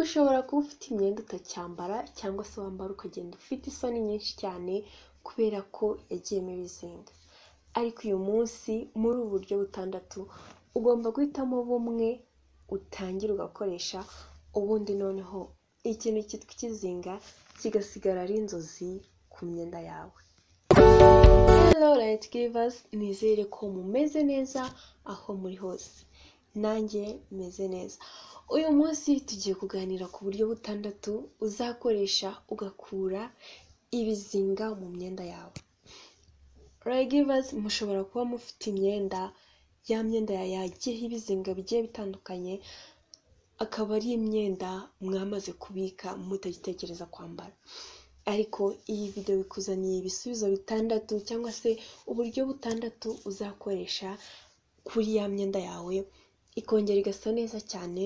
ushobora kuba ufite imyenda utacyambara cyangwa se wambara ukagenda ufite isoni nyinshi cyane kubera ko yagiyemo ibizinga ariko uyu munsi muri ubu buryo butandatu ugomba guhitamo bumwe utangira ugakoresha ubundi noneho ikintu cyitwa ikizinga kigasigara ari inzozi ku myenda yawe rayiti givers nizere ko mumeze neza aho muri hose nanjye meze neza uyu munsi tugiye kuganira ku buryo butandatu uzakoresha ugakura ibizinga mu myenda yawe regivazi mushobora kuba mufite imyenda ya myenda yagiyeho ibizinga bigiye bitandukanye akaba ari imyenda mwamaze kubika mutagitekereza kwambara ariko iyi video bikuzaniye ibisubizo bitandatu cyangwa se uburyo butandatu uzakoresha kuri ya myenda yawe ikongera igasa neza cyane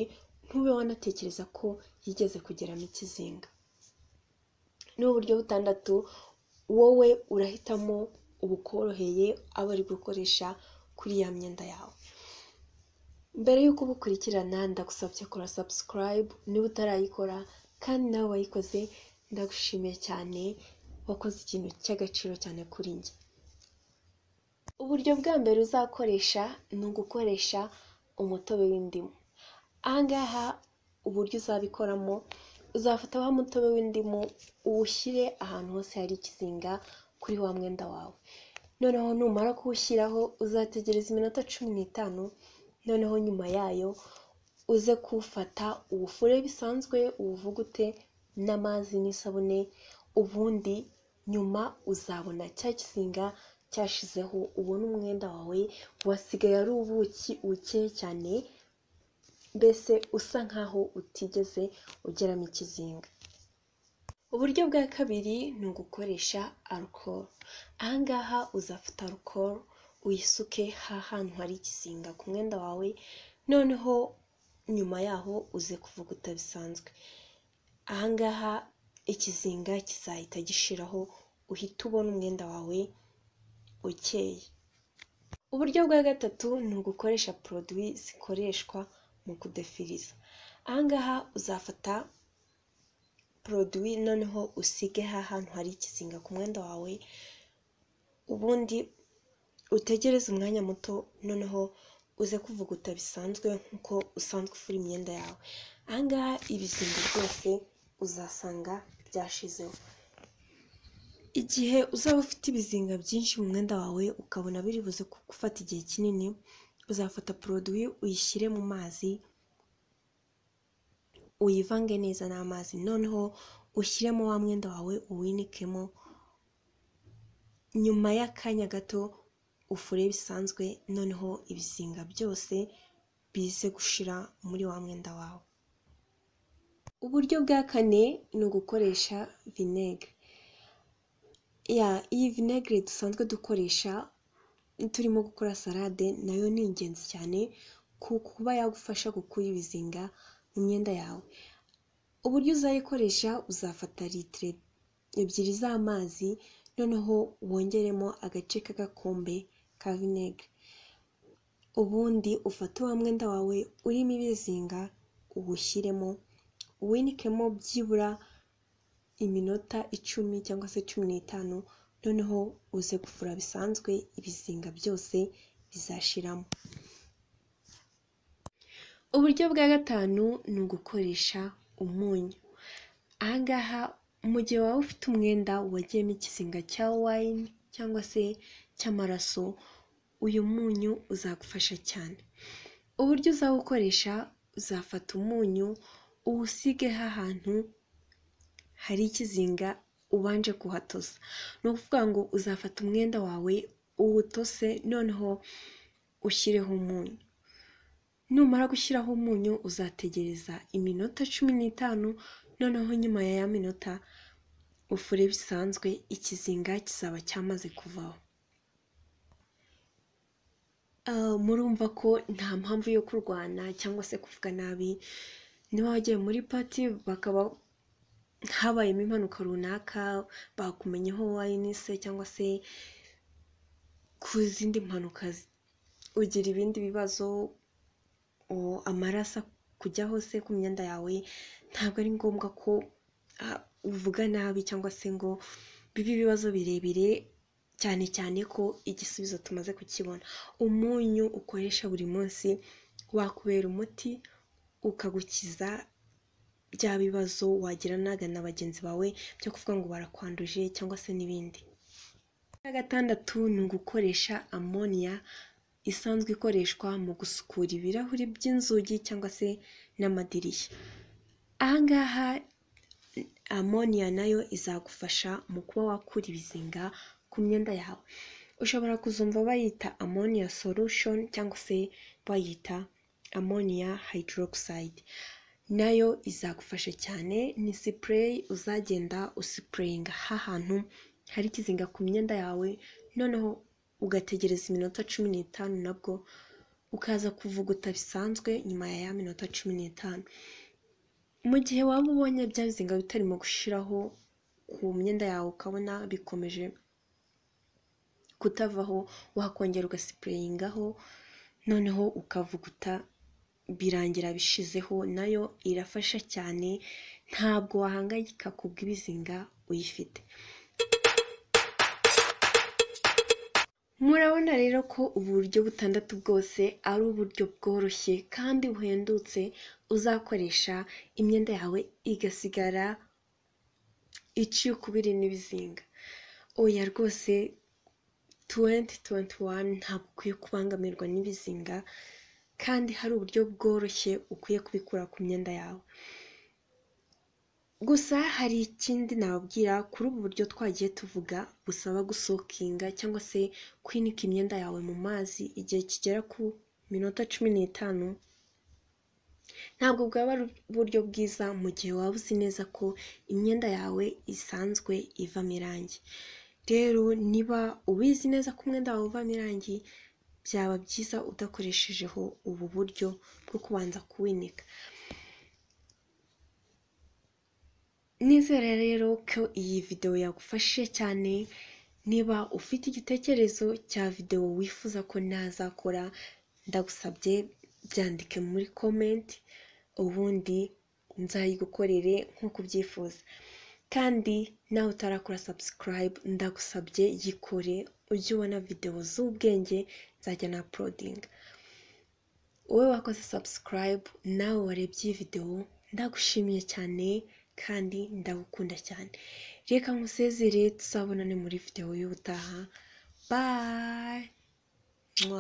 ntube wanatekereza ko yigeze kugeramo ikizinga n'uburyo butandatu wowe urahitamo ubukoroheye aba ari gukoresha kuri ya myenda yawe mbere y'uko ubukurikirana ndagusabye kora sabusikarayibu niba utarayikora kandi nawe wayikoze ndagushimiye cyane wakoze ikintu cy'agaciro cyane kuri njye uburyo bwa mbere uzakoresha ni ugukoresha umutobe w'indimu ahangaha uburyo uzabikoramo uzafata wa mutobe w'indimu uwushyire ahantu hose hari ikizinga kuri wa mwenda wawe noneho numara kuwushyiraho uzategereza iminota cumi n'itanu noneho nyuma yayo uze kuwufata uwufure bisanzwe uwuvugute n'amazi n'isabune ubundi nyuma uzabona cya kizinga cyashizeho ubona umwenda wawe wasigaye ari ubuki bukeye cyane mbese usa nkaho utigeze ugeramo ikizinga uburyo bwa kabiri ni ugukoresha arukoro aha ngaha uzafata arukoro uyisuke hantu hari ikizinga ku mwenda wawe noneho nyuma yaho uze kuvuguta bisanzwe ahangaha ikizinga kizahita gishiraho uhita ubona umwenda wawe ukeye uburyo bwa gatatu ni ugukoresha poroduwi zikoreshwa mu kudefiriza ahangaha uzafata poroduwi noneho usige ahantu hari ikizinga ku mwenda wawe ubundi utegereze umwanya muto noneho uze kuvuguta bisanzwe nk'uko usanzwe ufura imyenda yawe ahangaha ibizinga byose uzasanga byashizeho igihe uzaba ufite ibizinga byinshi mu mwenda wawe ukabona biri buze kugufata igihe kinini uzafata poroduwi uyishyire mu mazi uyivange neza n'amazi noneho ushyiremo wa mwenda wawe uwinikemo nyuma y'akanya gato ufure bisanzwe noneho ibizinga byose bize gushira muri wa mwenda wawe uburyo bwa kane ni ugukoresha vinegere iyi vinegere dusanzwe dukoresha turimo gukora salade nayo ni ingenzi cyane ku kuba yagufasha gukura ibizinga mu myenda yawe uburyo uzayikoresha uzafata litiro ebyiri z'amazi noneho wongeremo agace k'agakombe ka vinegere ubundi ufate wa mwenda wawe urimo ibizinga uwushyiremo uwinikemo byibura iminota icumi cyangwa se cumi n'itanu noneho uze gufura bisanzwe ibizinga byose bizashiramo uburyo bwa gatanu ni ugukoresha umunyu ahangaha mu gihe waba ufite umwenda wagiyemo ikizinga cya wayini cyangwa se cy'amaraso uyu munyu uzagufasha cyane uburyo uzawukoresha uzafata umunyu uwusigeho ahantu hari ikizinga ubanje kuhatosa ni ukuvuga ngo uzafata umwenda wawe uwutose noneho ushyireho umunyu numara gushyiraho umunyu uzategereza iminota cumi n'itanu noneho nyuma ya ya minota ufure bisanzwe ikizinga kizaba cyamaze kuvaho ah, murumva ko nta mpamvu yo kurwana cyangwa se kuvuga nabi niba wagiye muri pati bakaba habayemo impanuka runaka bakumenyeho se cyangwa se ku zindi mpanuka ugira ibindi bibazo amaraso kujya se ku myenda yawe ntabwo ari ngombwa ko uvuga nabi cyangwa se ngo bibe ibibazo birebire cyane cyane ko igisubizo tumaze kukibona umunyu ukoresha buri munsi wakubera umuti ukagukiza bya bibazo wagirana na bagenzi bawe byo kuvuga ngo barakwanduje cyangwa se n'ibindi na gatandatu ni ugukoresha amoniya isanzwe ikoreshwa mu gusukura ibirahuri by'inzugi cyangwa se n'amadirishya ahangaha amoniya nayo izagufasha mu kuba wakura ibizinga ku myenda yawe ushobora kuzumva bayita amoniya solution cyangwa se bayita amoniya hydroxide nayo izagufasha cyane ni sipureyi uzagenda usipureyinga h'ahantu hari ikizinga ku myenda yawe noneho ugategereza iminota cumi n'itanu nabwo ukaza kuvuguta bisanzwe nyuma ya ya minota cumi n'itanu mu gihe waba ubonye bya bizinga bitarimo gushiraho ku myenda yawe ukabona bikomeje kutavaho wakongera ugasipureyingaho noneho ukavuguta birangira bishizeho nayo irafasha cyane ntabwo wahangayika ku bw'ibizinga uyifite murabona rero ko uburyo butandatu bwose ari uburyo bworoshye kandi buhendutse uzakoresha imyenda yawe igasigara iciye ukubiri n'ibizinga oya rwose tuwenti tuwenti wani ntabwo ukwiye kubangamirwa n'ibizinga kandi hari uburyo bworoshye ukwiye kubikura ku myenda yawe gusa hari ikindi nababwira kuri ubu buryo twagiye tuvuga busaba gusokinga cyangwa se kwinika imyenda yawe mu mazi igihe kigera ku minota cumi n'itanu ntabwo bwaba ari uburyo bwiza mu gihe waba uzi neza ko imyenda yawe isanzwe ivamo irangi rero niba ubizi neza ko umwenda wawe uvamo irangi byaba byiza udakoreshejeho ubu buryo bwo kubanza kuwinika nizere rero ko iyi videwo yagufashije cyane niba ufite igitekerezo cya videwo wifuza ko nazakora ndagusabye byandike muri komenti ubundi nzayigukorere nk'uko ubyifuza kandi nawe utarakora sabusikarayibu ndagusabye yikore ujye ubona videwo z'ubwenge nzajya na porodinga wowe wakoze subscribe nawe warebye iyi videwo ndagushimiye cyane kandi ndagukunda cyane reka nkusezere tuzabonane muri videwo y'ubutaha bye